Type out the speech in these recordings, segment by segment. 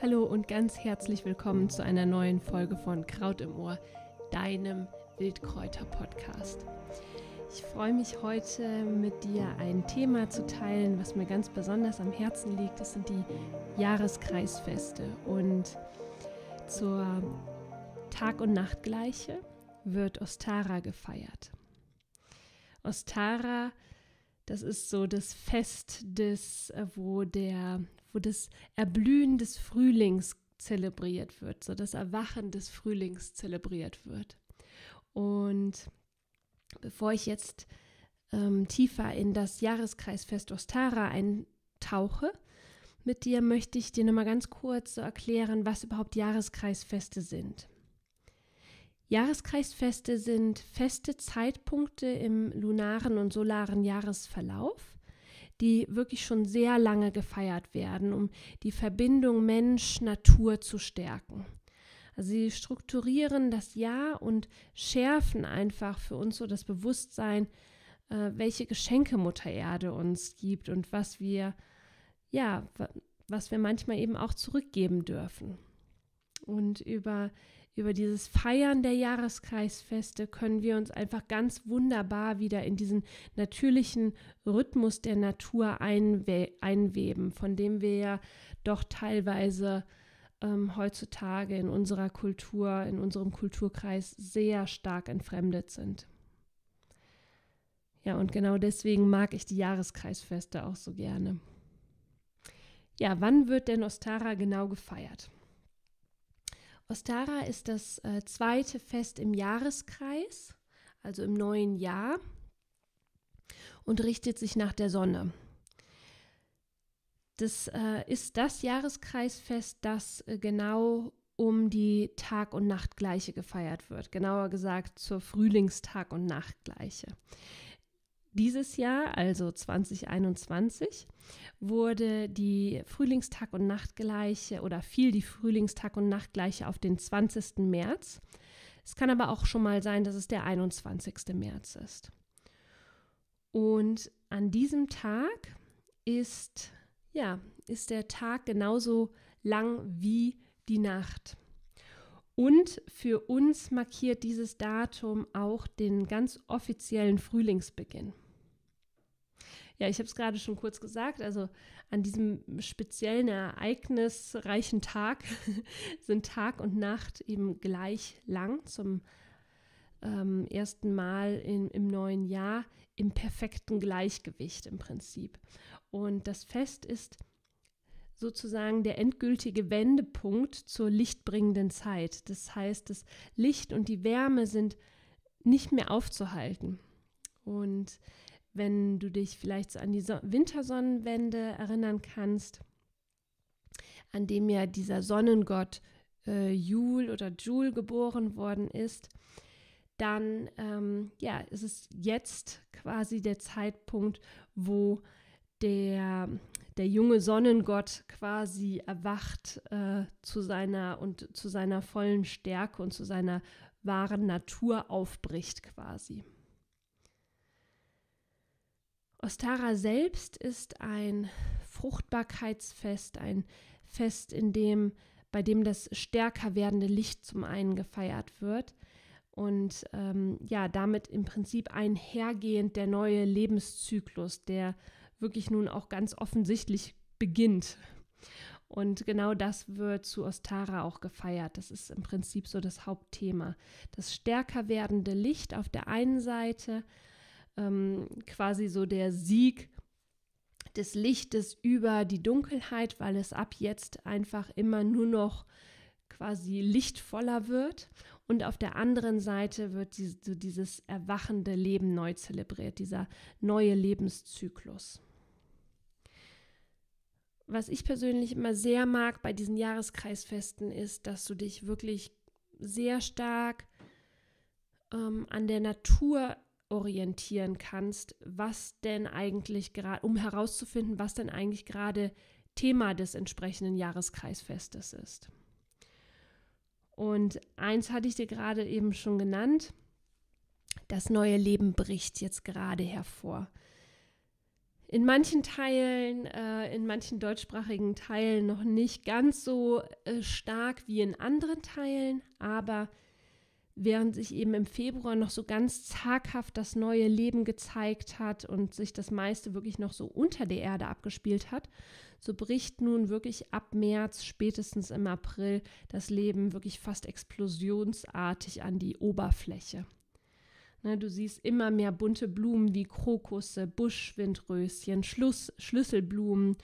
Hallo und ganz herzlich willkommen zu einer neuen Folge von Kraut im Ohr, deinem Wildkräuter-Podcast. Ich freue mich heute mit dir ein Thema zu teilen, was mir ganz besonders am Herzen liegt. Das sind die Jahreskreisfeste und zur Tag- und Nachtgleiche wird Ostara gefeiert. Ostara, das ist so das Fest des, äh, wo der, wo das Erblühen des Frühlings zelebriert wird, so das Erwachen des Frühlings zelebriert wird. Und bevor ich jetzt ähm, tiefer in das Jahreskreisfest Ostara eintauche, mit dir möchte ich dir nochmal ganz kurz erklären, was überhaupt Jahreskreisfeste sind. Jahreskreisfeste sind feste Zeitpunkte im lunaren und solaren Jahresverlauf, die wirklich schon sehr lange gefeiert werden, um die Verbindung Mensch-Natur zu stärken. Also sie strukturieren das Jahr und schärfen einfach für uns so das Bewusstsein, äh, welche Geschenke Mutter Erde uns gibt und was wir, ja, was wir manchmal eben auch zurückgeben dürfen. Und über die über dieses Feiern der Jahreskreisfeste können wir uns einfach ganz wunderbar wieder in diesen natürlichen Rhythmus der Natur einwe einweben, von dem wir ja doch teilweise ähm, heutzutage in unserer Kultur, in unserem Kulturkreis sehr stark entfremdet sind. Ja, und genau deswegen mag ich die Jahreskreisfeste auch so gerne. Ja, wann wird denn Ostara genau gefeiert? Ostara ist das äh, zweite Fest im Jahreskreis, also im neuen Jahr, und richtet sich nach der Sonne. Das äh, ist das Jahreskreisfest, das äh, genau um die Tag- und Nachtgleiche gefeiert wird. Genauer gesagt zur Frühlingstag- und Nachtgleiche. Dieses Jahr, also 2021, wurde die Frühlingstag- und Nachtgleiche oder fiel die Frühlingstag- und Nachtgleiche auf den 20. März. Es kann aber auch schon mal sein, dass es der 21. März ist. Und an diesem Tag ist, ja, ist der Tag genauso lang wie die Nacht. Und für uns markiert dieses Datum auch den ganz offiziellen Frühlingsbeginn. Ja, ich habe es gerade schon kurz gesagt, also an diesem speziellen ereignisreichen Tag sind Tag und Nacht eben gleich lang zum ähm, ersten Mal in, im neuen Jahr im perfekten Gleichgewicht im Prinzip. Und das Fest ist sozusagen der endgültige Wendepunkt zur lichtbringenden Zeit. Das heißt, das Licht und die Wärme sind nicht mehr aufzuhalten. Und wenn du dich vielleicht so an die so Wintersonnenwende erinnern kannst, an dem ja dieser Sonnengott äh, Jul oder Jul geboren worden ist, dann ähm, ja, es ist jetzt quasi der Zeitpunkt, wo der der junge Sonnengott quasi erwacht äh, zu seiner und zu seiner vollen Stärke und zu seiner wahren Natur aufbricht quasi. Ostara selbst ist ein Fruchtbarkeitsfest, ein Fest, in dem, bei dem das stärker werdende Licht zum einen gefeiert wird und ähm, ja, damit im Prinzip einhergehend der neue Lebenszyklus, der äh, wirklich nun auch ganz offensichtlich beginnt. Und genau das wird zu Ostara auch gefeiert. Das ist im Prinzip so das Hauptthema. Das stärker werdende Licht auf der einen Seite, ähm, quasi so der Sieg des Lichtes über die Dunkelheit, weil es ab jetzt einfach immer nur noch quasi lichtvoller wird. Und auf der anderen Seite wird die, so dieses erwachende Leben neu zelebriert, dieser neue Lebenszyklus was ich persönlich immer sehr mag bei diesen Jahreskreisfesten ist, dass du dich wirklich sehr stark ähm, an der Natur orientieren kannst, was denn eigentlich gerade, um herauszufinden, was denn eigentlich gerade Thema des entsprechenden Jahreskreisfestes ist. Und eins hatte ich dir gerade eben schon genannt. Das neue Leben bricht jetzt gerade hervor in manchen Teilen, äh, in manchen deutschsprachigen Teilen noch nicht ganz so äh, stark wie in anderen Teilen, aber während sich eben im Februar noch so ganz zaghaft das neue Leben gezeigt hat und sich das meiste wirklich noch so unter der Erde abgespielt hat, so bricht nun wirklich ab März, spätestens im April, das Leben wirklich fast explosionsartig an die Oberfläche. Ne, du siehst immer mehr bunte Blumen wie Krokusse, Buschwindröschen, Schluss, Schlüsselblumen,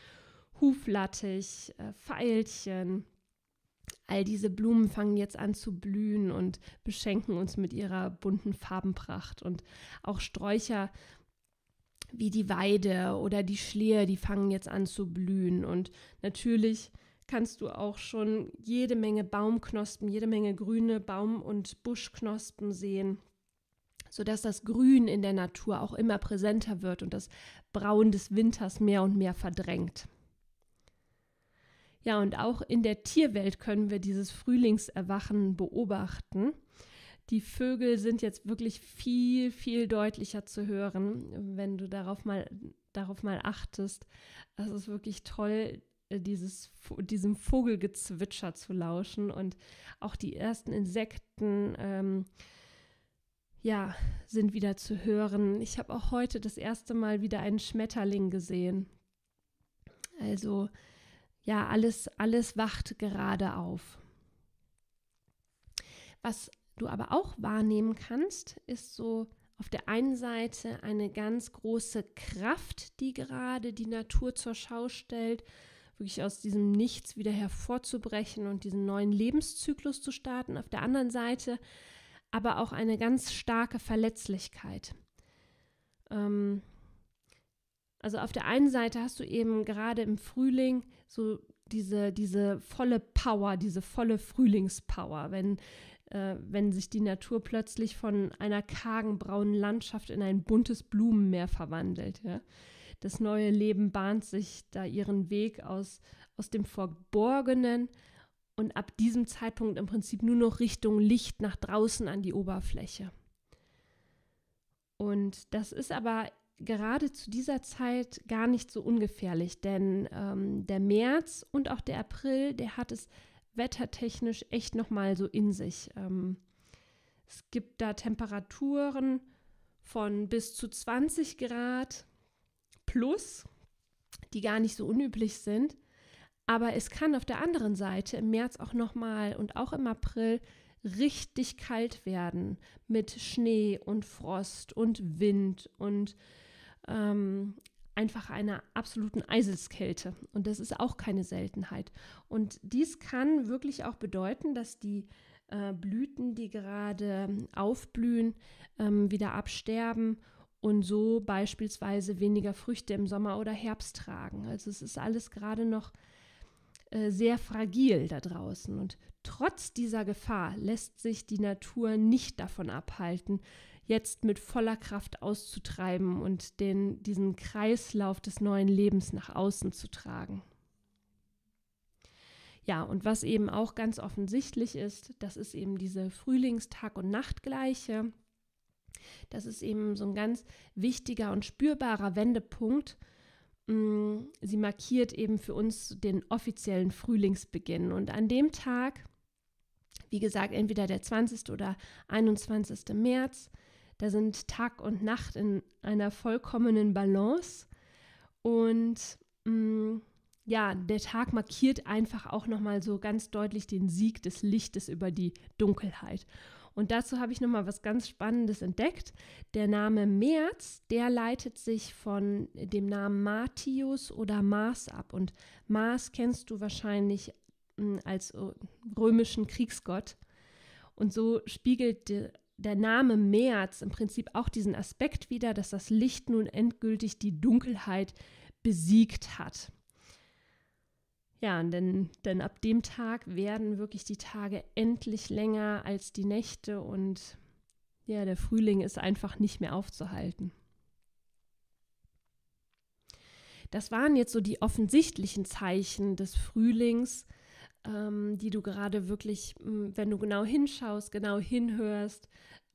Huflattich, äh, Veilchen. All diese Blumen fangen jetzt an zu blühen und beschenken uns mit ihrer bunten Farbenpracht. Und auch Sträucher wie die Weide oder die Schlehe, die fangen jetzt an zu blühen. Und natürlich kannst du auch schon jede Menge Baumknospen, jede Menge grüne Baum- und Buschknospen sehen sodass das Grün in der Natur auch immer präsenter wird und das Braun des Winters mehr und mehr verdrängt. Ja, und auch in der Tierwelt können wir dieses Frühlingserwachen beobachten. Die Vögel sind jetzt wirklich viel, viel deutlicher zu hören, wenn du darauf mal, darauf mal achtest. Es ist wirklich toll, äh, dieses, diesem Vogelgezwitscher zu lauschen und auch die ersten Insekten. Ähm, ja, sind wieder zu hören. Ich habe auch heute das erste Mal wieder einen Schmetterling gesehen. Also ja, alles, alles wacht gerade auf. Was du aber auch wahrnehmen kannst, ist so auf der einen Seite eine ganz große Kraft, die gerade die Natur zur Schau stellt, wirklich aus diesem Nichts wieder hervorzubrechen und diesen neuen Lebenszyklus zu starten. Auf der anderen Seite aber auch eine ganz starke Verletzlichkeit. Ähm, also auf der einen Seite hast du eben gerade im Frühling so diese, diese volle Power, diese volle Frühlingspower, wenn, äh, wenn sich die Natur plötzlich von einer kargen braunen Landschaft in ein buntes Blumenmeer verwandelt. Ja? Das neue Leben bahnt sich da ihren Weg aus, aus dem Verborgenen und ab diesem Zeitpunkt im Prinzip nur noch Richtung Licht nach draußen an die Oberfläche. Und das ist aber gerade zu dieser Zeit gar nicht so ungefährlich, denn ähm, der März und auch der April, der hat es wettertechnisch echt nochmal so in sich. Ähm, es gibt da Temperaturen von bis zu 20 Grad plus, die gar nicht so unüblich sind. Aber es kann auf der anderen Seite im März auch nochmal und auch im April richtig kalt werden mit Schnee und Frost und Wind und ähm, einfach einer absoluten Eiselskälte. Und das ist auch keine Seltenheit. Und dies kann wirklich auch bedeuten, dass die äh, Blüten, die gerade ähm, aufblühen, ähm, wieder absterben und so beispielsweise weniger Früchte im Sommer oder Herbst tragen. Also es ist alles gerade noch äh, sehr fragil da draußen. Und trotz dieser Gefahr lässt sich die Natur nicht davon abhalten, jetzt mit voller Kraft auszutreiben und den, diesen Kreislauf des neuen Lebens nach außen zu tragen. Ja, und was eben auch ganz offensichtlich ist, das ist eben diese Frühlingstag- und Nachtgleiche. Das ist eben so ein ganz wichtiger und spürbarer Wendepunkt, Mm, sie markiert eben für uns den offiziellen Frühlingsbeginn. Und an dem Tag, wie gesagt, entweder der 20. oder 21. März, da sind Tag und Nacht in einer vollkommenen Balance. Und mh, mm, ja, der Tag markiert einfach auch nochmal so ganz deutlich den Sieg des Lichtes über die Dunkelheit. Und dazu habe ich nochmal was ganz Spannendes entdeckt. Der Name März, der leitet sich von dem Namen Martius oder Mars ab. Und Mars kennst du wahrscheinlich hm, als äh, römischen Kriegsgott. Und so spiegelt der Name März im Prinzip auch diesen Aspekt wider, dass das Licht nun endgültig die Dunkelheit besiegt hat. Ja, denn, denn ab dem Tag werden wirklich die Tage endlich länger als die Nächte und ja, der Frühling ist einfach nicht mehr aufzuhalten. Das waren jetzt so die offensichtlichen Zeichen des Frühlings, ähm, die du gerade wirklich, hm, wenn du genau hinschaust, genau hinhörst,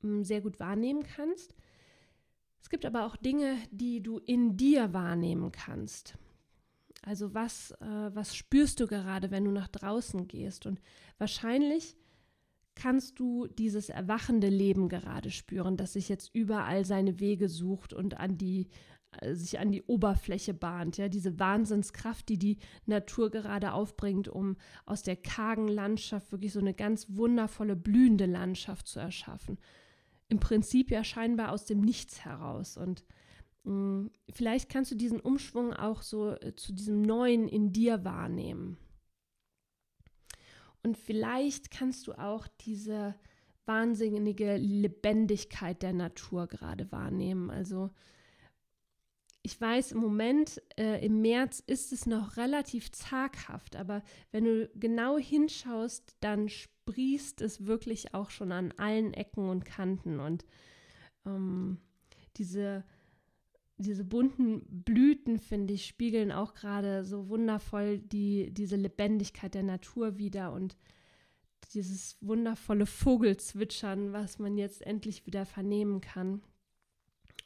hm, sehr gut wahrnehmen kannst. Es gibt aber auch Dinge, die du in dir wahrnehmen kannst. Also was, äh, was spürst du gerade, wenn du nach draußen gehst? Und wahrscheinlich kannst du dieses erwachende Leben gerade spüren, das sich jetzt überall seine Wege sucht und an die, äh, sich an die Oberfläche bahnt. Ja, diese Wahnsinnskraft, die die Natur gerade aufbringt, um aus der kargen Landschaft wirklich so eine ganz wundervolle, blühende Landschaft zu erschaffen. Im Prinzip ja scheinbar aus dem Nichts heraus. Und Mm, vielleicht kannst du diesen Umschwung auch so äh, zu diesem Neuen in dir wahrnehmen. Und vielleicht kannst du auch diese wahnsinnige Lebendigkeit der Natur gerade wahrnehmen. Also ich weiß, im Moment äh, im März ist es noch relativ zaghaft, aber wenn du genau hinschaust, dann sprießt es wirklich auch schon an allen Ecken und Kanten. Und ähm, diese diese bunten Blüten, finde ich, spiegeln auch gerade so wundervoll die, diese Lebendigkeit der Natur wieder und dieses wundervolle Vogelzwitschern, was man jetzt endlich wieder vernehmen kann.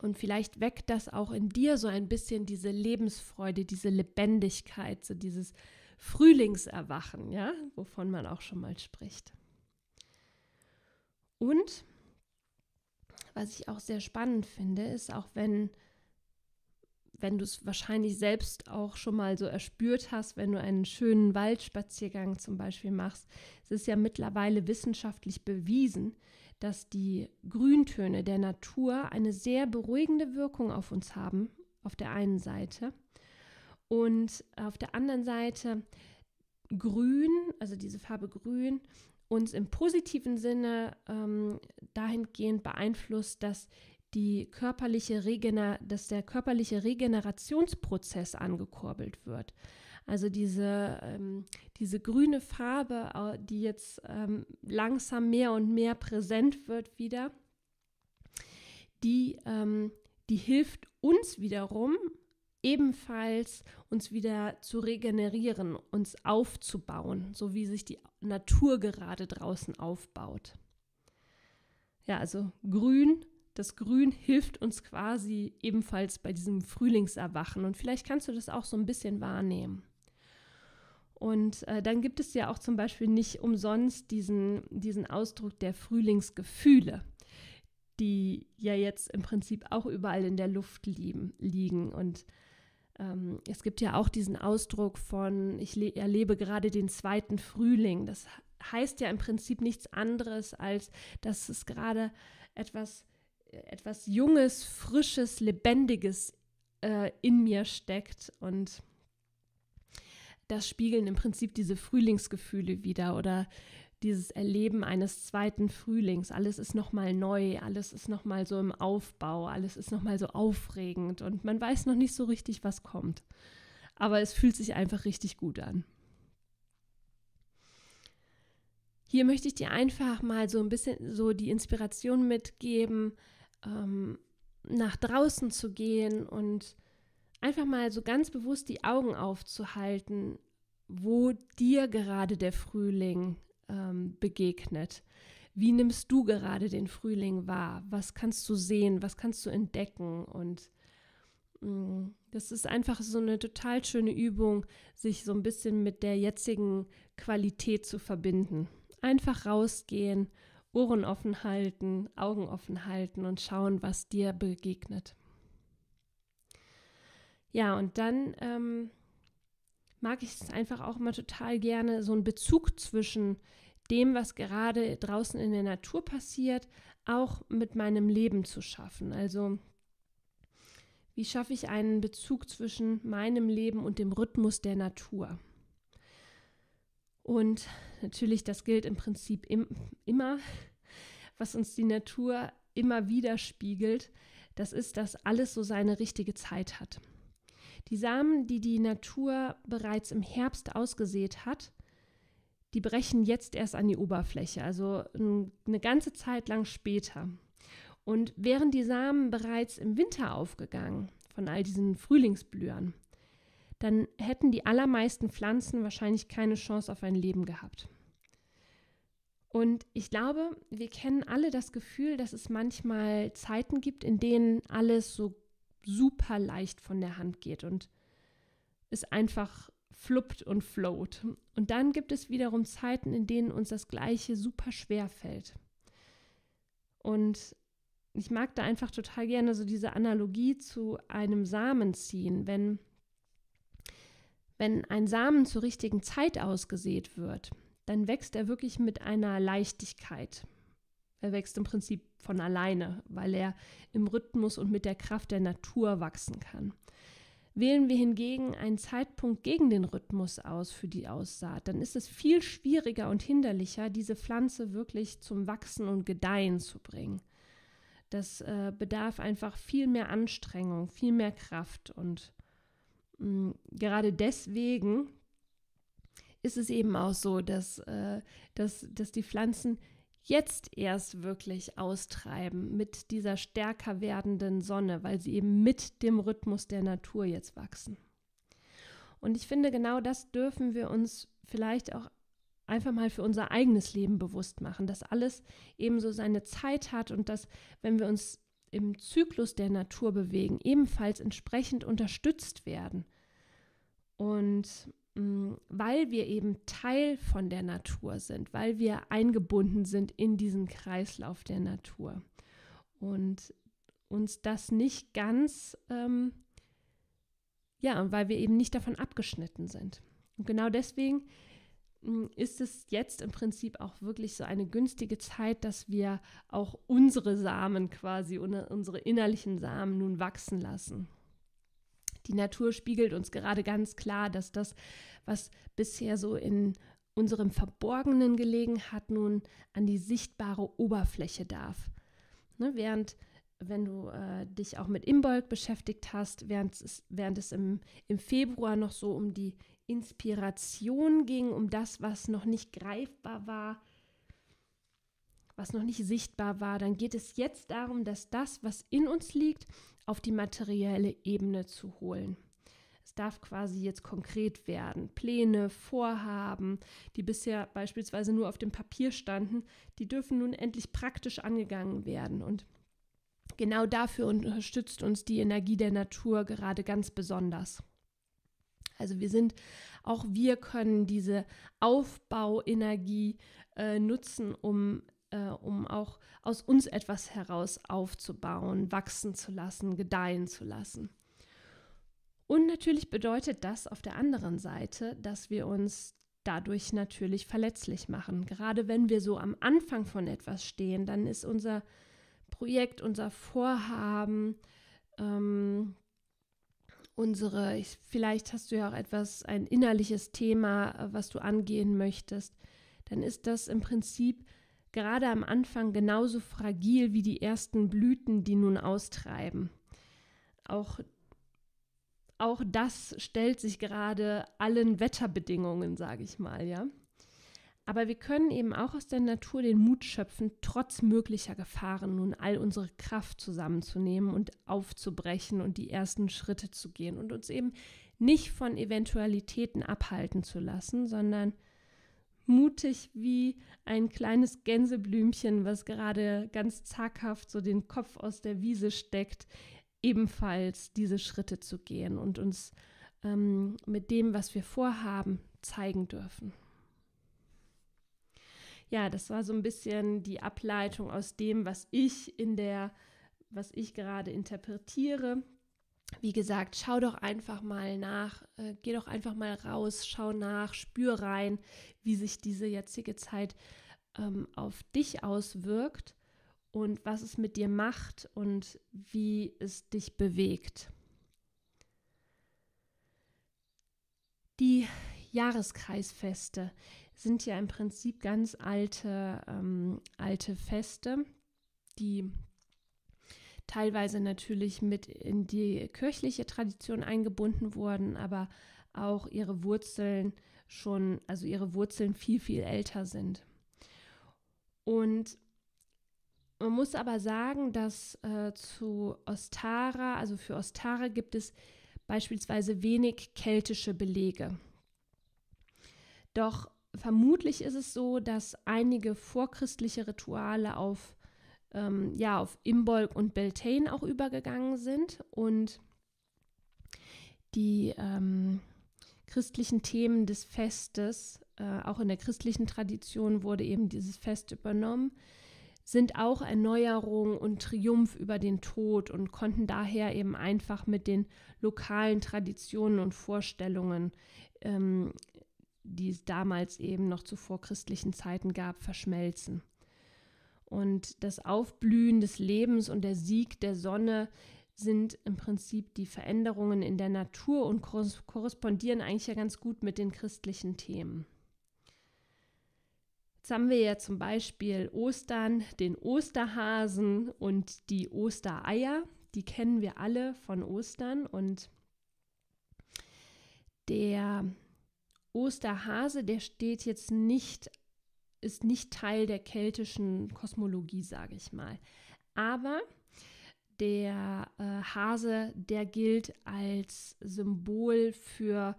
Und vielleicht weckt das auch in dir so ein bisschen diese Lebensfreude, diese Lebendigkeit, so dieses Frühlingserwachen, ja, wovon man auch schon mal spricht. Und was ich auch sehr spannend finde, ist auch wenn wenn du es wahrscheinlich selbst auch schon mal so erspürt hast, wenn du einen schönen Waldspaziergang zum Beispiel machst. Es ist ja mittlerweile wissenschaftlich bewiesen, dass die Grüntöne der Natur eine sehr beruhigende Wirkung auf uns haben, auf der einen Seite. Und auf der anderen Seite grün, also diese Farbe grün, uns im positiven Sinne ähm, dahingehend beeinflusst, dass die körperliche Regener dass der körperliche Regenerationsprozess angekurbelt wird. Also diese, ähm, diese grüne Farbe, die jetzt ähm, langsam mehr und mehr präsent wird wieder, die, ähm, die hilft uns wiederum ebenfalls uns wieder zu regenerieren, uns aufzubauen, so wie sich die Natur gerade draußen aufbaut. Ja, also grün das Grün hilft uns quasi ebenfalls bei diesem Frühlingserwachen. Und vielleicht kannst du das auch so ein bisschen wahrnehmen. Und äh, dann gibt es ja auch zum Beispiel nicht umsonst diesen, diesen Ausdruck der Frühlingsgefühle, die ja jetzt im Prinzip auch überall in der Luft lieben, liegen. Und ähm, es gibt ja auch diesen Ausdruck von, ich erlebe gerade den zweiten Frühling. Das heißt ja im Prinzip nichts anderes, als dass es gerade etwas etwas Junges, Frisches, Lebendiges äh, in mir steckt und das spiegeln im Prinzip diese Frühlingsgefühle wieder oder dieses Erleben eines zweiten Frühlings. Alles ist nochmal neu, alles ist nochmal so im Aufbau, alles ist nochmal so aufregend und man weiß noch nicht so richtig, was kommt. Aber es fühlt sich einfach richtig gut an. Hier möchte ich dir einfach mal so ein bisschen so die Inspiration mitgeben, ähm, nach draußen zu gehen und einfach mal so ganz bewusst die Augen aufzuhalten, wo dir gerade der Frühling ähm, begegnet. Wie nimmst du gerade den Frühling wahr? Was kannst du sehen? Was kannst du entdecken? Und mm, das ist einfach so eine total schöne Übung, sich so ein bisschen mit der jetzigen Qualität zu verbinden. Einfach rausgehen Ohren offen halten, Augen offen halten und schauen, was dir begegnet. Ja, und dann ähm, mag ich es einfach auch mal total gerne, so einen Bezug zwischen dem, was gerade draußen in der Natur passiert, auch mit meinem Leben zu schaffen. Also wie schaffe ich einen Bezug zwischen meinem Leben und dem Rhythmus der Natur? Und natürlich, das gilt im Prinzip im, immer, was uns die Natur immer widerspiegelt, das ist, dass alles so seine richtige Zeit hat. Die Samen, die die Natur bereits im Herbst ausgesät hat, die brechen jetzt erst an die Oberfläche, also eine ganze Zeit lang später. Und wären die Samen bereits im Winter aufgegangen von all diesen Frühlingsblühern, dann hätten die allermeisten Pflanzen wahrscheinlich keine Chance auf ein Leben gehabt. Und ich glaube, wir kennen alle das Gefühl, dass es manchmal Zeiten gibt, in denen alles so super leicht von der Hand geht und es einfach fluppt und float. Und dann gibt es wiederum Zeiten, in denen uns das Gleiche super schwer fällt. Und ich mag da einfach total gerne so diese Analogie zu einem Samen ziehen, wenn wenn ein Samen zur richtigen Zeit ausgesät wird, dann wächst er wirklich mit einer Leichtigkeit. Er wächst im Prinzip von alleine, weil er im Rhythmus und mit der Kraft der Natur wachsen kann. Wählen wir hingegen einen Zeitpunkt gegen den Rhythmus aus für die Aussaat, dann ist es viel schwieriger und hinderlicher, diese Pflanze wirklich zum Wachsen und Gedeihen zu bringen. Das äh, bedarf einfach viel mehr Anstrengung, viel mehr Kraft und Mm, gerade deswegen ist es eben auch so, dass, äh, dass, dass die Pflanzen jetzt erst wirklich austreiben mit dieser stärker werdenden Sonne, weil sie eben mit dem Rhythmus der Natur jetzt wachsen. Und ich finde, genau das dürfen wir uns vielleicht auch einfach mal für unser eigenes Leben bewusst machen, dass alles eben so seine Zeit hat und dass, wenn wir uns im Zyklus der Natur bewegen, ebenfalls entsprechend unterstützt werden und mh, mm, weil wir eben Teil von der Natur sind, weil wir eingebunden sind in diesen Kreislauf der Natur und uns das nicht ganz, ähm, ja, weil wir eben nicht davon abgeschnitten sind. Und genau deswegen mm, ist es jetzt im Prinzip auch wirklich so eine günstige Zeit, dass wir auch unsere Samen quasi, unsere innerlichen Samen nun wachsen lassen. Die Natur spiegelt uns gerade ganz klar, dass das, was bisher so in unserem Verborgenen gelegen hat, nun an die sichtbare Oberfläche darf. Ne, während wenn du äh, dich auch mit Imbolg beschäftigt hast, während es, während es im, im Februar noch so um die Inspiration ging, um das, was noch nicht greifbar war, was noch nicht sichtbar war, dann geht es jetzt darum, dass das, was in uns liegt, auf die materielle Ebene zu holen. Es darf quasi jetzt konkret werden. Pläne, Vorhaben, die bisher beispielsweise nur auf dem Papier standen, die dürfen nun endlich praktisch angegangen werden. Und genau dafür unterstützt uns die Energie der Natur gerade ganz besonders. Also wir sind, auch wir können diese Aufbauenergie äh, nutzen, um äh, um auch aus uns etwas heraus aufzubauen, wachsen zu lassen, gedeihen zu lassen. Und natürlich bedeutet das auf der anderen Seite, dass wir uns dadurch natürlich verletzlich machen. Gerade wenn wir so am Anfang von etwas stehen, dann ist unser Projekt, unser Vorhaben, ähm, unsere, ich, vielleicht hast du ja auch etwas, ein innerliches Thema, äh, was du angehen möchtest, dann ist das im Prinzip gerade am Anfang genauso fragil wie die ersten Blüten, die nun austreiben. Auch, auch das stellt sich gerade allen Wetterbedingungen, sage ich mal, ja. Aber wir können eben auch aus der Natur den Mut schöpfen, trotz möglicher Gefahren nun all unsere Kraft zusammenzunehmen und aufzubrechen und die ersten Schritte zu gehen und uns eben nicht von Eventualitäten abhalten zu lassen, sondern mutig wie ein kleines Gänseblümchen, was gerade ganz zaghaft so den Kopf aus der Wiese steckt, ebenfalls diese Schritte zu gehen und uns ähm, mit dem, was wir vorhaben, zeigen dürfen. Ja, das war so ein bisschen die Ableitung aus dem, was ich in der, was ich gerade interpretiere, wie gesagt, schau doch einfach mal nach, äh, geh doch einfach mal raus, schau nach, spür rein, wie sich diese jetzige Zeit ähm, auf dich auswirkt und was es mit dir macht und wie es dich bewegt. Die Jahreskreisfeste sind ja im Prinzip ganz alte, ähm, alte Feste, die teilweise natürlich mit in die kirchliche Tradition eingebunden wurden, aber auch ihre Wurzeln schon, also ihre Wurzeln viel, viel älter sind. Und man muss aber sagen, dass äh, zu Ostara, also für Ostara gibt es beispielsweise wenig keltische Belege. Doch vermutlich ist es so, dass einige vorchristliche Rituale auf ähm, ja, auf Imbolg und Beltane auch übergegangen sind und die ähm, christlichen Themen des Festes, äh, auch in der christlichen Tradition wurde eben dieses Fest übernommen, sind auch Erneuerung und Triumph über den Tod und konnten daher eben einfach mit den lokalen Traditionen und Vorstellungen, ähm, die es damals eben noch zu vorchristlichen Zeiten gab, verschmelzen. Und das Aufblühen des Lebens und der Sieg der Sonne sind im Prinzip die Veränderungen in der Natur und korrespondieren eigentlich ja ganz gut mit den christlichen Themen. Jetzt haben wir ja zum Beispiel Ostern, den Osterhasen und die Ostereier. Die kennen wir alle von Ostern. Und der Osterhase, der steht jetzt nicht ist nicht Teil der keltischen Kosmologie, sage ich mal. Aber der äh, Hase, der gilt als Symbol für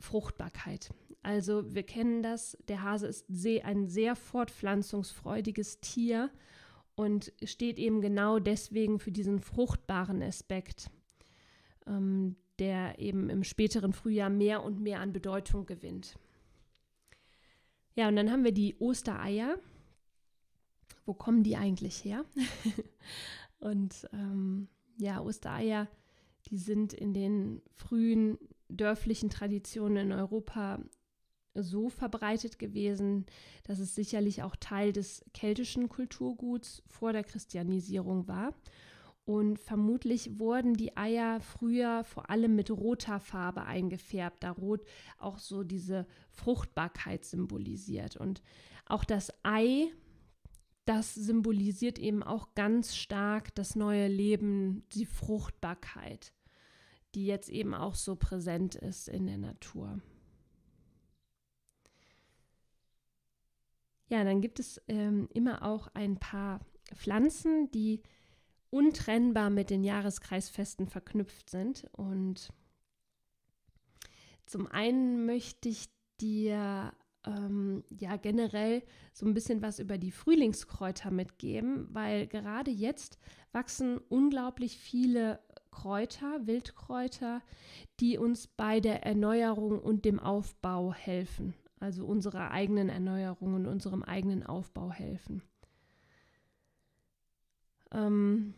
Fruchtbarkeit. Also wir kennen das, der Hase ist sehr, ein sehr fortpflanzungsfreudiges Tier und steht eben genau deswegen für diesen fruchtbaren Aspekt, ähm, der eben im späteren Frühjahr mehr und mehr an Bedeutung gewinnt. Ja, und dann haben wir die Ostereier. Wo kommen die eigentlich her? und ähm, ja, Ostereier, die sind in den frühen dörflichen Traditionen in Europa so verbreitet gewesen, dass es sicherlich auch Teil des keltischen Kulturguts vor der Christianisierung war und vermutlich wurden die Eier früher vor allem mit roter Farbe eingefärbt, da Rot auch so diese Fruchtbarkeit symbolisiert. Und auch das Ei, das symbolisiert eben auch ganz stark das neue Leben, die Fruchtbarkeit, die jetzt eben auch so präsent ist in der Natur. Ja, dann gibt es ähm, immer auch ein paar Pflanzen, die untrennbar mit den Jahreskreisfesten verknüpft sind. Und zum einen möchte ich dir ähm, ja generell so ein bisschen was über die Frühlingskräuter mitgeben, weil gerade jetzt wachsen unglaublich viele Kräuter, Wildkräuter, die uns bei der Erneuerung und dem Aufbau helfen, also unserer eigenen Erneuerung und unserem eigenen Aufbau helfen. Ähm,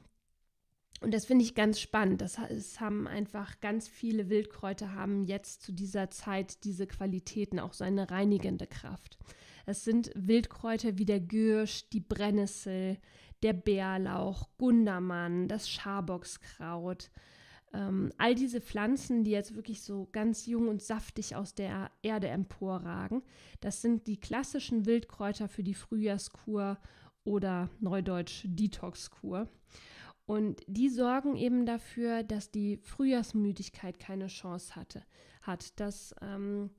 und das finde ich ganz spannend. Das es haben einfach ganz viele Wildkräuter haben jetzt zu dieser Zeit diese Qualitäten, auch so eine reinigende Kraft. Es sind Wildkräuter wie der Gürsch, die Brennnessel, der Bärlauch, Gundermann, das Schaboxkraut. Ähm, all diese Pflanzen, die jetzt wirklich so ganz jung und saftig aus der Erde emporragen, das sind die klassischen Wildkräuter für die Frühjahrskur oder neudeutsch Detox-Kur. Und die sorgen eben dafür, dass die Frühjahrsmüdigkeit keine Chance hatte, hat. Dass, ähm,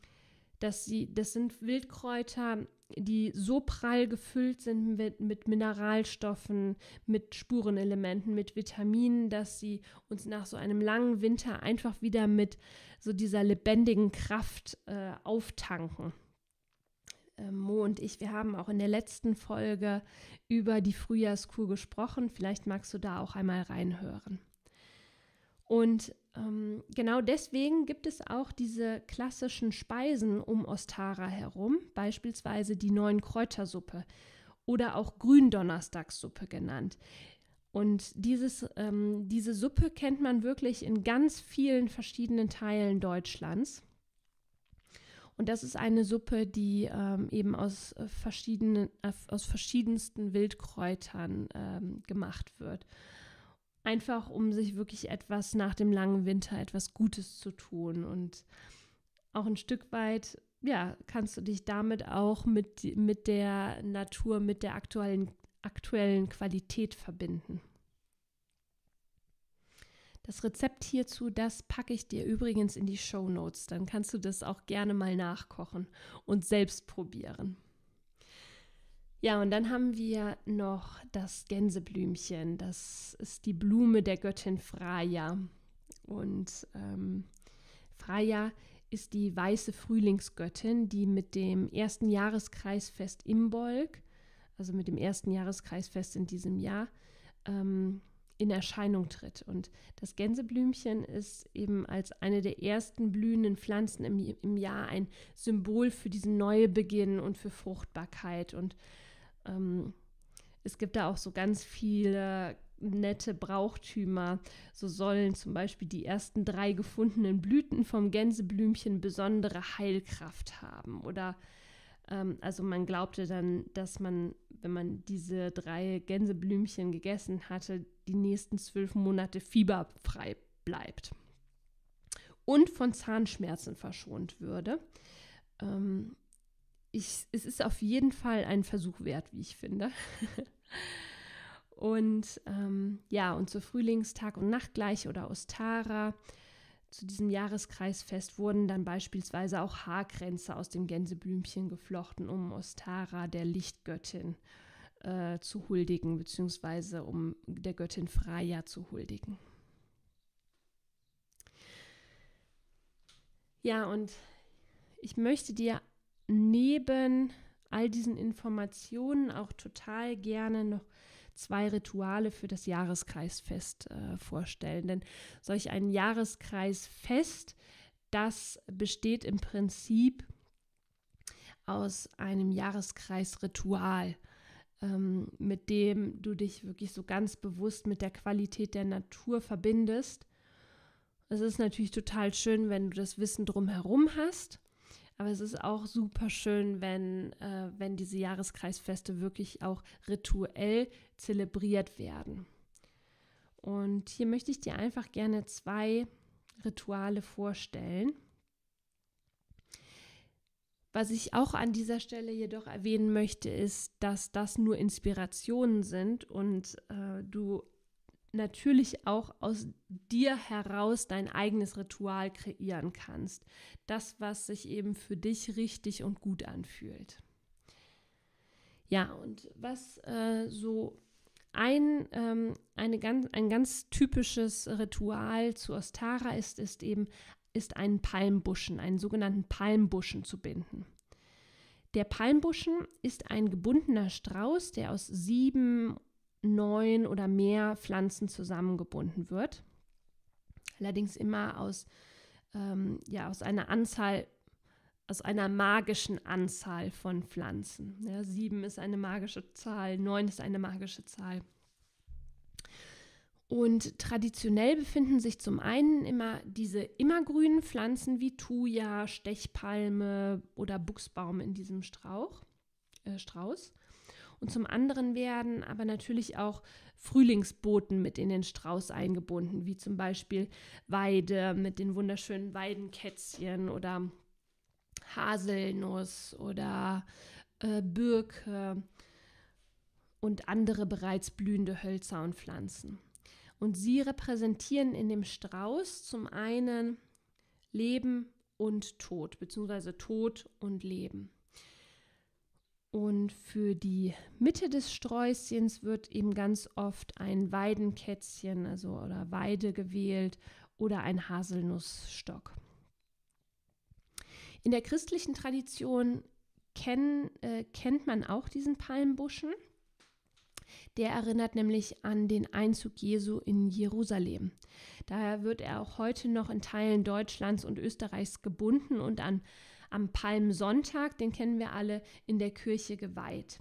dass sie, das sind Wildkräuter, die so prall gefüllt sind mit, mit Mineralstoffen, mit Spurenelementen, mit Vitaminen, dass sie uns nach so einem langen Winter einfach wieder mit so dieser lebendigen Kraft äh, auftanken. Äh, Mo und ich, wir haben auch in der letzten Folge über die Frühjahrskur gesprochen. Vielleicht magst du da auch einmal reinhören. Und ähm, genau deswegen gibt es auch diese klassischen Speisen um Ostara herum, beispielsweise die neuen Kräutersuppe oder auch Gründonnerstagssuppe genannt. Und dieses, ähm, diese Suppe kennt man wirklich in ganz vielen verschiedenen Teilen Deutschlands. Und das ist eine Suppe, die ähm, eben aus, äh, verschiedenen, äh, aus verschiedensten Wildkräutern ähm, gemacht wird. Einfach um sich wirklich etwas nach dem langen Winter etwas Gutes zu tun. Und auch ein Stück weit, ja, kannst du dich damit auch mit, mit der Natur, mit der aktuellen, aktuellen Qualität verbinden. Das Rezept hierzu, das packe ich dir übrigens in die Show Notes. Dann kannst du das auch gerne mal nachkochen und selbst probieren. Ja, und dann haben wir noch das Gänseblümchen. Das ist die Blume der Göttin Freya. Und ähm, Freya ist die weiße Frühlingsgöttin, die mit dem ersten Jahreskreisfest Imbolg, also mit dem ersten Jahreskreisfest in diesem Jahr, ähm, in Erscheinung tritt. Und das Gänseblümchen ist eben als eine der ersten blühenden Pflanzen im, im Jahr ein Symbol für diesen Neubeginn und für Fruchtbarkeit. Und ähm, es gibt da auch so ganz viele nette Brauchtümer. So sollen zum Beispiel die ersten drei gefundenen Blüten vom Gänseblümchen besondere Heilkraft haben oder ähm, also man glaubte dann, dass man, wenn man diese drei Gänseblümchen gegessen hatte, die nächsten zwölf Monate fieberfrei bleibt und von Zahnschmerzen verschont würde. Ähm, ich, es ist auf jeden Fall ein Versuch wert, wie ich finde. und ähm, ja, und zur Frühlingstag und Nachtgleich oder Ostara zu diesem Jahreskreisfest wurden dann beispielsweise auch Haarkränze aus dem Gänseblümchen geflochten, um Ostara, der Lichtgöttin, äh, zu huldigen, beziehungsweise um der Göttin Freya zu huldigen. Ja, und ich möchte dir neben all diesen Informationen auch total gerne noch zwei Rituale für das Jahreskreisfest äh, vorstellen. Denn solch ein Jahreskreisfest, das besteht im Prinzip aus einem Jahreskreisritual ähm, mit dem du dich wirklich so ganz bewusst mit der Qualität der Natur verbindest. Es ist natürlich total schön, wenn du das Wissen drumherum hast, aber es ist auch super schön, wenn, äh, wenn diese Jahreskreisfeste wirklich auch rituell zelebriert werden. Und hier möchte ich dir einfach gerne zwei Rituale vorstellen. Was ich auch an dieser Stelle jedoch erwähnen möchte, ist, dass das nur Inspirationen sind und äh, du natürlich auch aus dir heraus dein eigenes Ritual kreieren kannst. Das, was sich eben für dich richtig und gut anfühlt. Ja, und was äh, so ein, ähm, eine ganz, ein ganz typisches Ritual zu Ostara ist, ist eben, ist einen Palmbuschen, einen sogenannten Palmbuschen zu binden. Der Palmbuschen ist ein gebundener Strauß, der aus sieben neun oder mehr Pflanzen zusammengebunden wird. Allerdings immer aus, ähm, ja, aus einer Anzahl, aus einer magischen Anzahl von Pflanzen. Ja, sieben ist eine magische Zahl, neun ist eine magische Zahl. Und traditionell befinden sich zum einen immer diese immergrünen Pflanzen wie Thuja, Stechpalme oder Buchsbaum in diesem Strauch, äh, Strauß und zum anderen werden aber natürlich auch Frühlingsboten mit in den Strauß eingebunden, wie zum Beispiel Weide mit den wunderschönen Weidenkätzchen oder Haselnuss oder äh, Birke und andere bereits blühende Hölzer und Pflanzen. Und sie repräsentieren in dem Strauß zum einen Leben und Tod, beziehungsweise Tod und Leben. Und für die Mitte des Sträußchens wird eben ganz oft ein Weidenkätzchen, also oder Weide gewählt oder ein Haselnussstock. In der christlichen Tradition kenn, äh, kennt man auch diesen Palmbuschen. Der erinnert nämlich an den Einzug Jesu in Jerusalem. Daher wird er auch heute noch in Teilen Deutschlands und Österreichs gebunden und an am Palmsonntag, den kennen wir alle, in der Kirche geweiht.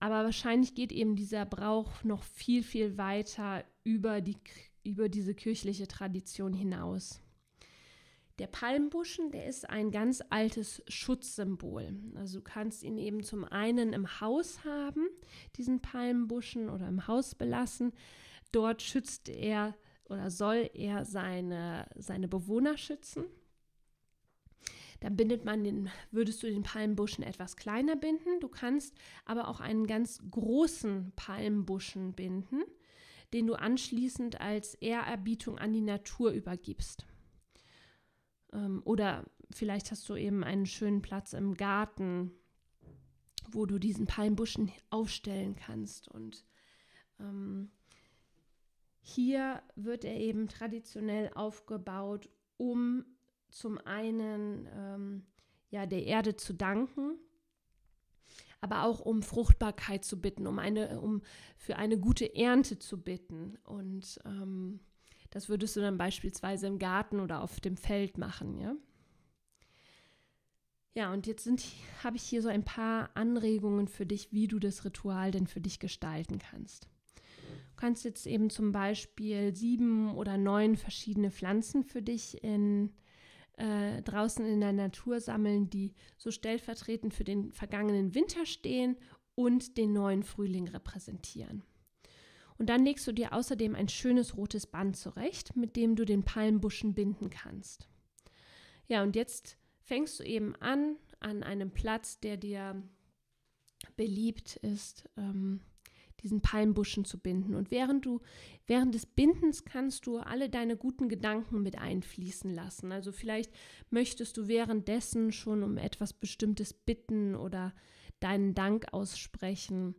Aber wahrscheinlich geht eben dieser Brauch noch viel, viel weiter über, die, über diese kirchliche Tradition hinaus. Der Palmbuschen, der ist ein ganz altes Schutzsymbol. Also du kannst ihn eben zum einen im Haus haben, diesen Palmbuschen oder im Haus belassen. Dort schützt er oder soll er seine, seine Bewohner schützen. Dann bindet man den, würdest du den Palmbuschen etwas kleiner binden. Du kannst aber auch einen ganz großen Palmbuschen binden, den du anschließend als Ehrerbietung an die Natur übergibst. Ähm, oder vielleicht hast du eben einen schönen Platz im Garten, wo du diesen Palmbuschen aufstellen kannst. Und ähm, hier wird er eben traditionell aufgebaut, um zum einen ähm, ja der Erde zu danken, aber auch um Fruchtbarkeit zu bitten, um eine, um für eine gute Ernte zu bitten. Und ähm, das würdest du dann beispielsweise im Garten oder auf dem Feld machen, ja. Ja, und jetzt habe ich hier so ein paar Anregungen für dich, wie du das Ritual denn für dich gestalten kannst. Du kannst jetzt eben zum Beispiel sieben oder neun verschiedene Pflanzen für dich in äh, draußen in der Natur sammeln, die so stellvertretend für den vergangenen Winter stehen und den neuen Frühling repräsentieren. Und dann legst du dir außerdem ein schönes rotes Band zurecht, mit dem du den Palmbuschen binden kannst. Ja, und jetzt fängst du eben an, an einem Platz, der dir beliebt ist, ähm, diesen Palmbuschen zu binden. Und während du, während des Bindens kannst du alle deine guten Gedanken mit einfließen lassen. Also vielleicht möchtest du währenddessen schon um etwas Bestimmtes bitten oder deinen Dank aussprechen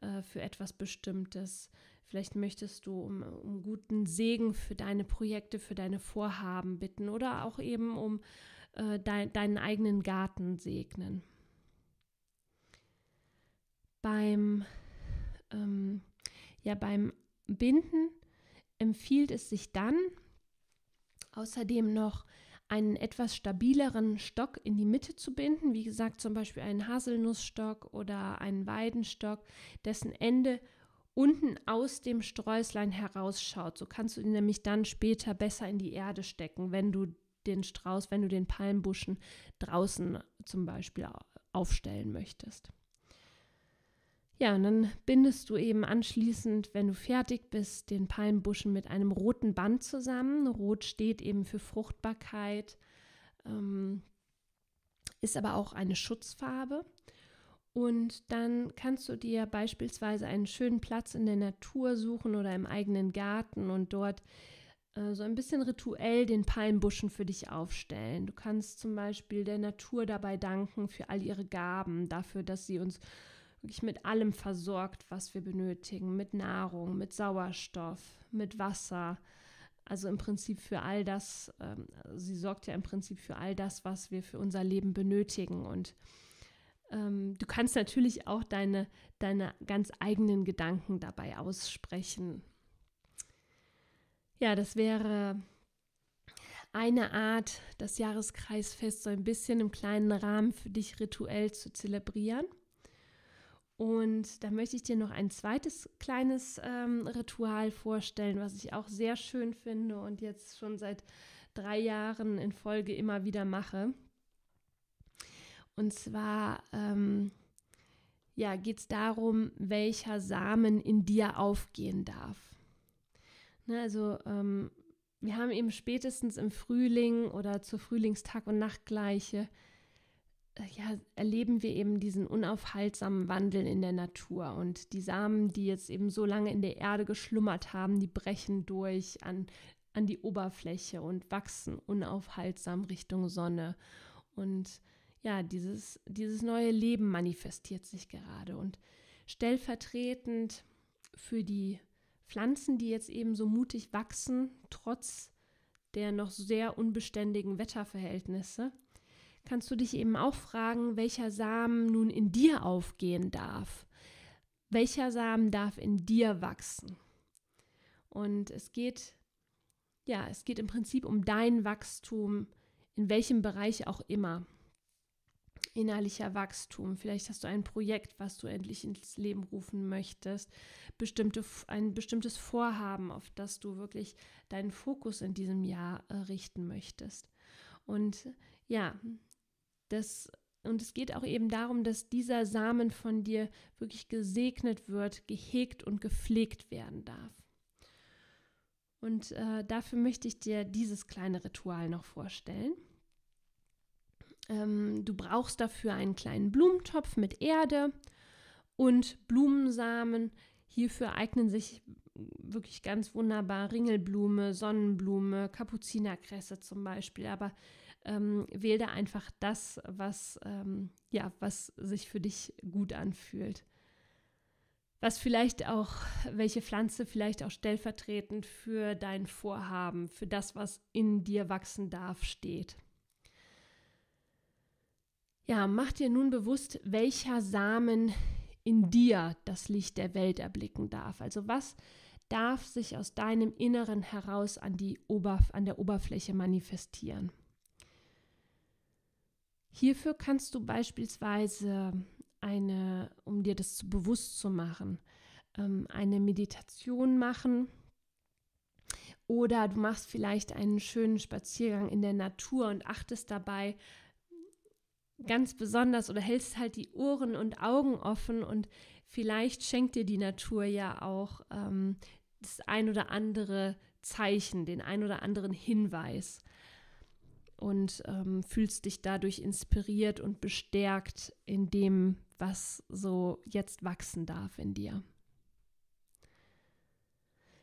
äh, für etwas Bestimmtes. Vielleicht möchtest du um, um, guten Segen für deine Projekte, für deine Vorhaben bitten oder auch eben um äh, dein, deinen eigenen Garten segnen. Beim ähm, ja beim Binden empfiehlt es sich dann außerdem noch einen etwas stabileren Stock in die Mitte zu binden, wie gesagt zum Beispiel einen Haselnussstock oder einen Weidenstock, dessen Ende unten aus dem Sträußlein herausschaut. So kannst du ihn nämlich dann später besser in die Erde stecken, wenn du den Strauß, wenn du den Palmbuschen draußen zum Beispiel aufstellen möchtest. Ja, und dann bindest du eben anschließend, wenn du fertig bist, den Palmbuschen mit einem roten Band zusammen. Rot steht eben für Fruchtbarkeit, ähm, ist aber auch eine Schutzfarbe. Und dann kannst du dir beispielsweise einen schönen Platz in der Natur suchen oder im eigenen Garten und dort äh, so ein bisschen rituell den Palmbuschen für dich aufstellen. Du kannst zum Beispiel der Natur dabei danken für all ihre Gaben, dafür, dass sie uns wirklich mit allem versorgt, was wir benötigen, mit Nahrung, mit Sauerstoff, mit Wasser. Also im Prinzip für all das, ähm, sie sorgt ja im Prinzip für all das, was wir für unser Leben benötigen. Und ähm, du kannst natürlich auch deine, deine ganz eigenen Gedanken dabei aussprechen. Ja, das wäre eine Art, das Jahreskreisfest so ein bisschen im kleinen Rahmen für dich rituell zu zelebrieren. Und da möchte ich dir noch ein zweites kleines ähm, Ritual vorstellen, was ich auch sehr schön finde und jetzt schon seit drei Jahren in Folge immer wieder mache. Und zwar ähm, ja, geht es darum, welcher Samen in dir aufgehen darf. Ne, also ähm, wir haben eben spätestens im Frühling oder zur Frühlingstag- und Nachtgleiche ja, erleben wir eben diesen unaufhaltsamen Wandel in der Natur. Und die Samen, die jetzt eben so lange in der Erde geschlummert haben, die brechen durch an, an die Oberfläche und wachsen unaufhaltsam Richtung Sonne. Und ja, dieses, dieses neue Leben manifestiert sich gerade. Und stellvertretend für die Pflanzen, die jetzt eben so mutig wachsen, trotz der noch sehr unbeständigen Wetterverhältnisse, kannst du dich eben auch fragen, welcher Samen nun in dir aufgehen darf. Welcher Samen darf in dir wachsen? Und es geht, ja, es geht im Prinzip um dein Wachstum, in welchem Bereich auch immer. Innerlicher Wachstum. Vielleicht hast du ein Projekt, was du endlich ins Leben rufen möchtest. Bestimmte, ein bestimmtes Vorhaben, auf das du wirklich deinen Fokus in diesem Jahr äh, richten möchtest. Und ja, das, und es geht auch eben darum, dass dieser Samen von dir wirklich gesegnet wird, gehegt und gepflegt werden darf. Und äh, dafür möchte ich dir dieses kleine Ritual noch vorstellen. Ähm, du brauchst dafür einen kleinen Blumentopf mit Erde und Blumensamen. Hierfür eignen sich wirklich ganz wunderbar Ringelblume, Sonnenblume, Kapuzinerkresse zum Beispiel. Aber ähm, wähl da einfach das, was, ähm, ja, was sich für dich gut anfühlt. Was vielleicht auch, welche Pflanze vielleicht auch stellvertretend für dein Vorhaben, für das, was in dir wachsen darf, steht. Ja, mach dir nun bewusst, welcher Samen in dir das Licht der Welt erblicken darf. Also was darf sich aus deinem Inneren heraus an, die Oberf an der Oberfläche manifestieren? Hierfür kannst du beispielsweise eine, um dir das bewusst zu machen, ähm, eine Meditation machen oder du machst vielleicht einen schönen Spaziergang in der Natur und achtest dabei ganz besonders oder hältst halt die Ohren und Augen offen und vielleicht schenkt dir die Natur ja auch ähm, das ein oder andere Zeichen, den ein oder anderen Hinweis und ähm, fühlst dich dadurch inspiriert und bestärkt in dem, was so jetzt wachsen darf in dir.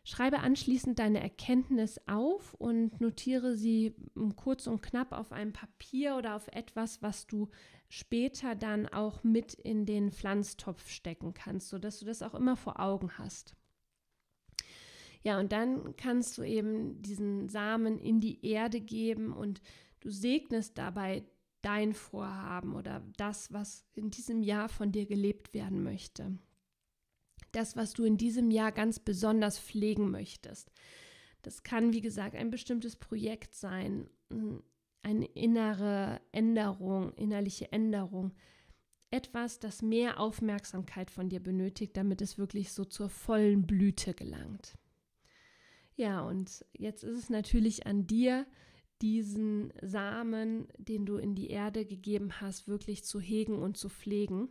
Schreibe anschließend deine Erkenntnis auf und notiere sie hm, kurz und knapp auf einem Papier oder auf etwas, was du später dann auch mit in den Pflanztopf stecken kannst, sodass du das auch immer vor Augen hast. Ja, und dann kannst du eben diesen Samen in die Erde geben und du segnest dabei dein Vorhaben oder das, was in diesem Jahr von dir gelebt werden möchte. Das, was du in diesem Jahr ganz besonders pflegen möchtest. Das kann, wie gesagt, ein bestimmtes Projekt sein, hm, eine innere Änderung, innerliche Änderung, etwas, das mehr Aufmerksamkeit von dir benötigt, damit es wirklich so zur vollen Blüte gelangt. Ja, und jetzt ist es natürlich an dir, diesen Samen, den du in die Erde gegeben hast, wirklich zu hegen und zu pflegen.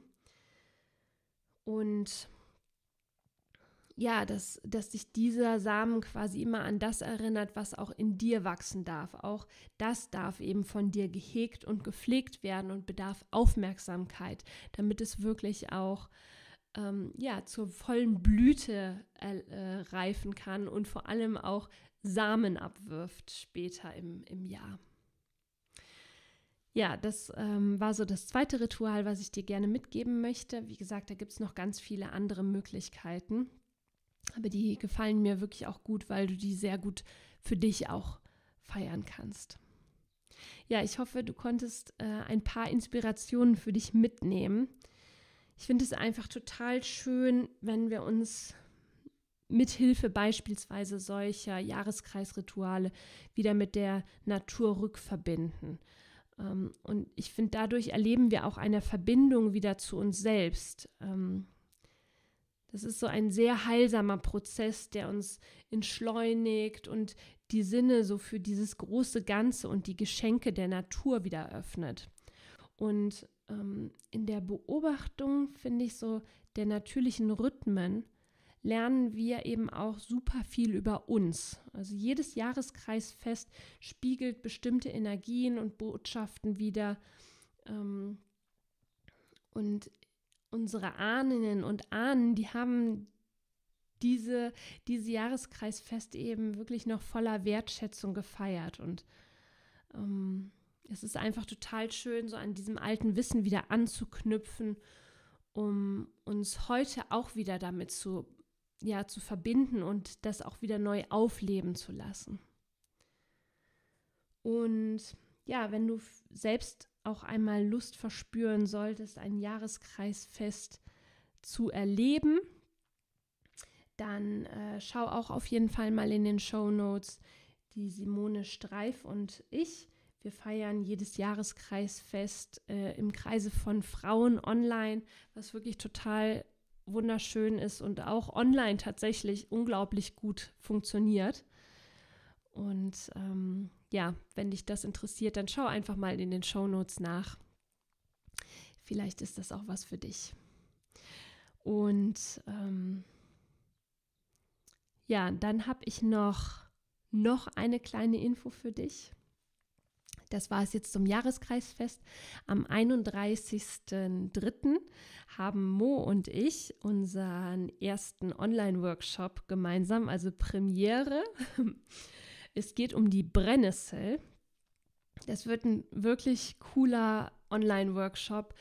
Und ja, dass, dass dich dieser Samen quasi immer an das erinnert, was auch in dir wachsen darf. Auch das darf eben von dir gehegt und gepflegt werden und bedarf Aufmerksamkeit, damit es wirklich auch ähm, ja, zur vollen Blüte äh, äh, reifen kann und vor allem auch Samen abwirft später im, im Jahr. Ja, das ähm, war so das zweite Ritual, was ich dir gerne mitgeben möchte. Wie gesagt, da gibt es noch ganz viele andere Möglichkeiten. Aber die gefallen mir wirklich auch gut, weil du die sehr gut für dich auch feiern kannst. Ja, ich hoffe, du konntest äh, ein paar Inspirationen für dich mitnehmen ich finde es einfach total schön, wenn wir uns mithilfe beispielsweise solcher Jahreskreisrituale wieder mit der Natur rückverbinden. Ähm, und ich finde, dadurch erleben wir auch eine Verbindung wieder zu uns selbst. Ähm, das ist so ein sehr heilsamer Prozess, der uns entschleunigt und die Sinne so für dieses große Ganze und die Geschenke der Natur wieder öffnet. Und ähm, in der Beobachtung, finde ich, so der natürlichen Rhythmen lernen wir eben auch super viel über uns. Also jedes Jahreskreisfest spiegelt bestimmte Energien und Botschaften wieder. Ähm, und unsere Ahnen und Ahnen, die haben diese, diese Jahreskreisfest eben wirklich noch voller Wertschätzung gefeiert. Und ähm, es ist einfach total schön, so an diesem alten Wissen wieder anzuknüpfen, um uns heute auch wieder damit zu, ja, zu verbinden und das auch wieder neu aufleben zu lassen. Und ja, wenn du selbst auch einmal Lust verspüren solltest, ein Jahreskreisfest zu erleben, dann äh, schau auch auf jeden Fall mal in den Show Notes. Die Simone Streif und ich wir feiern jedes Jahreskreisfest äh, im Kreise von Frauen online, was wirklich total wunderschön ist und auch online tatsächlich unglaublich gut funktioniert. Und ähm, ja, wenn dich das interessiert, dann schau einfach mal in den Show Notes nach. Vielleicht ist das auch was für dich. Und ähm, ja, dann habe ich noch, noch eine kleine Info für dich. Das war es jetzt zum Jahreskreisfest. Am 31.03. haben Mo und ich unseren ersten Online-Workshop gemeinsam, also Premiere. Es geht um die Brennnessel. Das wird ein wirklich cooler Online-Workshop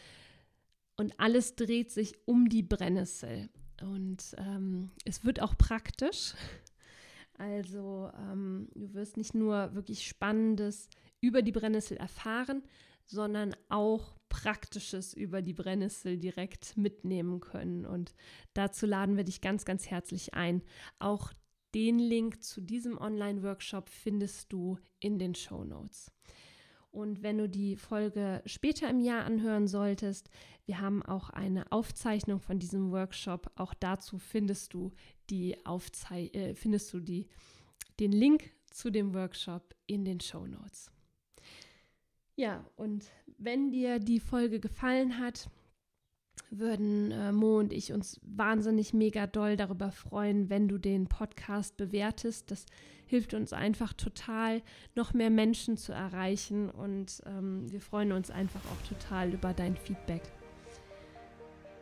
und alles dreht sich um die Brennnessel. Und ähm, es wird auch praktisch. Also ähm, du wirst nicht nur wirklich spannendes über die Brennnessel erfahren, sondern auch Praktisches über die Brennnessel direkt mitnehmen können. Und dazu laden wir dich ganz, ganz herzlich ein. Auch den Link zu diesem Online-Workshop findest du in den Show Notes. Und wenn du die Folge später im Jahr anhören solltest, wir haben auch eine Aufzeichnung von diesem Workshop. Auch dazu findest du die Aufzei äh, findest du die, den Link zu dem Workshop in den Show Notes. Ja, und wenn dir die Folge gefallen hat, würden äh, Mo und ich uns wahnsinnig mega doll darüber freuen, wenn du den Podcast bewertest. Das hilft uns einfach total, noch mehr Menschen zu erreichen und ähm, wir freuen uns einfach auch total über dein Feedback.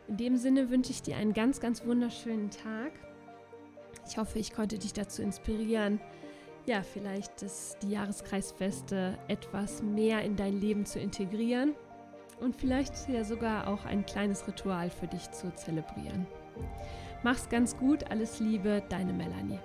In dem Sinne wünsche ich dir einen ganz, ganz wunderschönen Tag. Ich hoffe, ich konnte dich dazu inspirieren, ja, vielleicht das, die Jahreskreisfeste etwas mehr in dein Leben zu integrieren und vielleicht ja sogar auch ein kleines Ritual für dich zu zelebrieren. Mach's ganz gut, alles Liebe, deine Melanie.